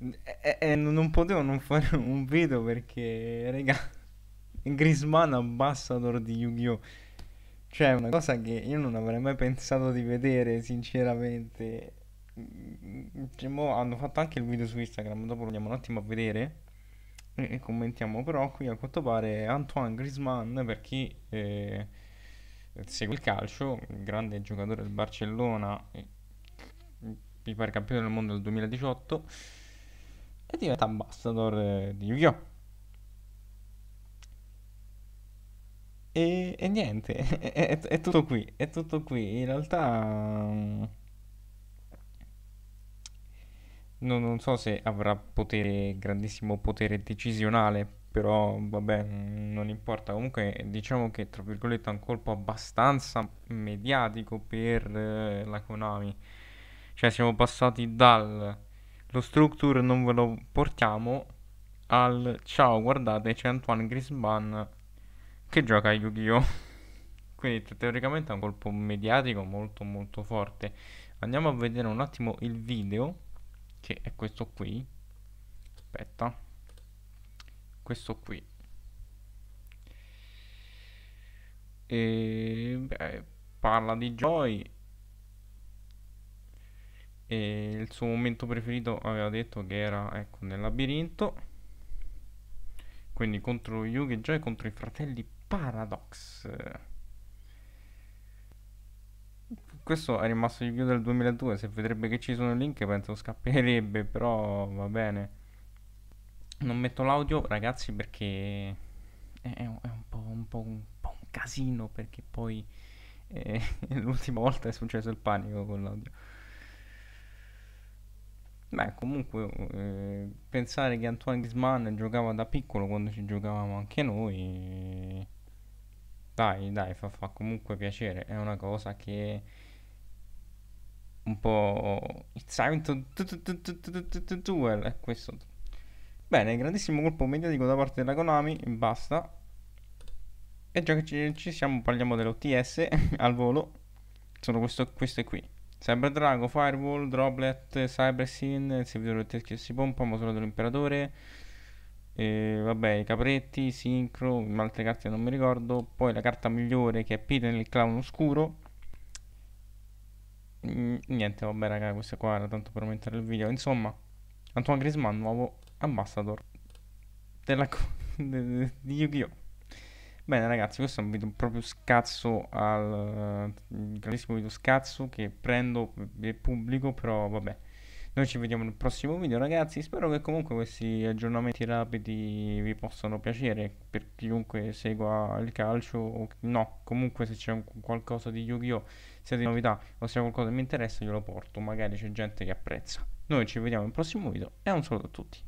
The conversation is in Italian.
E, eh, e eh, non potevo non fare un video perché, raga, Grisman ambassador di Yu-Gi-Oh! Cioè, una cosa che io non avrei mai pensato di vedere, sinceramente. Cioè, hanno fatto anche il video su Instagram, dopo lo andiamo un attimo a vedere e commentiamo. Però qui a quanto pare Antoine Grisman, per chi eh, segue il calcio, grande giocatore del Barcellona, mm, mi pare campione del mondo del 2018 e diventa ambassador di Yu-Gi-Oh! E, e niente, è, è, è, tutto qui, è tutto qui. In realtà... Mm, non, non, so se avrà potere, grandissimo potere decisionale, però vabbè, mm, non importa. Comunque diciamo che, tra virgolette, è un colpo abbastanza mediatico per eh, la Konami. Cioè siamo passati dal lo structure non ve lo portiamo al ciao guardate c'è Antoine Grisban che gioca a Yu-Gi-Oh! Quindi teoricamente è un colpo mediatico molto molto forte. Andiamo a vedere un attimo il video che è questo qui. Aspetta. Questo qui. E beh, parla di Joy e il suo momento preferito aveva detto che era ecco, nel labirinto quindi contro Yugi e contro i fratelli Paradox questo è rimasto yu gi del 2002 se vedrebbe che ci sono i link penso scapperebbe però va bene non metto l'audio ragazzi perché è, un, è un, po', un, po un, po', un, casino perché poi eh, l'ultima volta è successo il panico con l'audio Beh, comunque eh, pensare che Antoine Grisman giocava da piccolo quando ci giocavamo anche noi, dai, dai, fa, fa comunque piacere, è una cosa che un po' it's time to duel è questo. Bene, grandissimo colpo mediatico da parte della Konami, basta. E già che ci, ci siamo parliamo dell'OTS al volo, sono questo, questo qui. Drago, Firewall, Droplet, Cybersin, il servitore del teschio si pompa, motore dell'imperatore, eh, vabbè, i capretti, Synchro, altre carte non mi ricordo, poi la carta migliore che è Peter nel clown oscuro. Mm, niente, vabbè raga, questa qua era tanto per aumentare il video. Insomma, Antoine Grisman, nuovo ambassador della, di Yu-Gi-Oh! Bene ragazzi, questo è un video proprio scazzo al uh, grandissimo video scazzo che prendo e pubblico, però vabbè. Noi ci vediamo nel prossimo video ragazzi, spero che comunque questi aggiornamenti rapidi vi possano piacere per chiunque segua il calcio o no, comunque se c'è qualcosa di Yu-Gi-Oh, se di novità o se qualcosa che mi interessa glielo porto, magari c'è gente che apprezza. Noi ci vediamo nel prossimo video e un saluto a tutti.